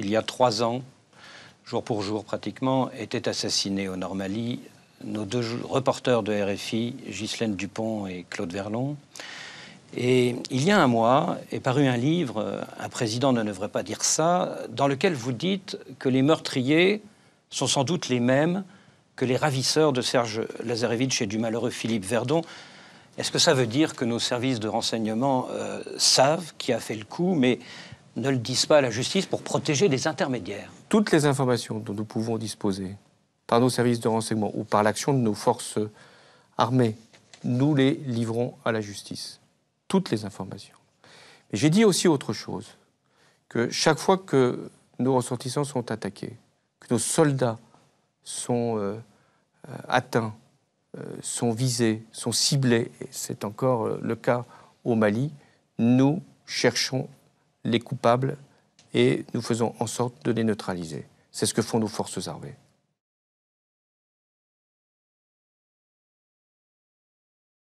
il y a trois ans, jour pour jour pratiquement, étaient assassinés au Normandie nos deux reporters de RFI, Gislaine Dupont et Claude Verlon. Et il y a un mois est paru un livre, euh, un président ne devrait pas dire ça, dans lequel vous dites que les meurtriers sont sans doute les mêmes que les ravisseurs de Serge Lazarevitch et du malheureux Philippe Verdon. Est-ce que ça veut dire que nos services de renseignement euh, savent qui a fait le coup, mais ne le disent pas à la justice pour protéger des intermédiaires. Toutes les informations dont nous pouvons disposer par nos services de renseignement ou par l'action de nos forces armées, nous les livrons à la justice. Toutes les informations. Mais j'ai dit aussi autre chose, que chaque fois que nos ressortissants sont attaqués, que nos soldats sont euh, euh, atteints, euh, sont visés, sont ciblés, et c'est encore le cas au Mali, nous cherchons les coupables et nous faisons en sorte de les neutraliser. C'est ce que font nos forces armées.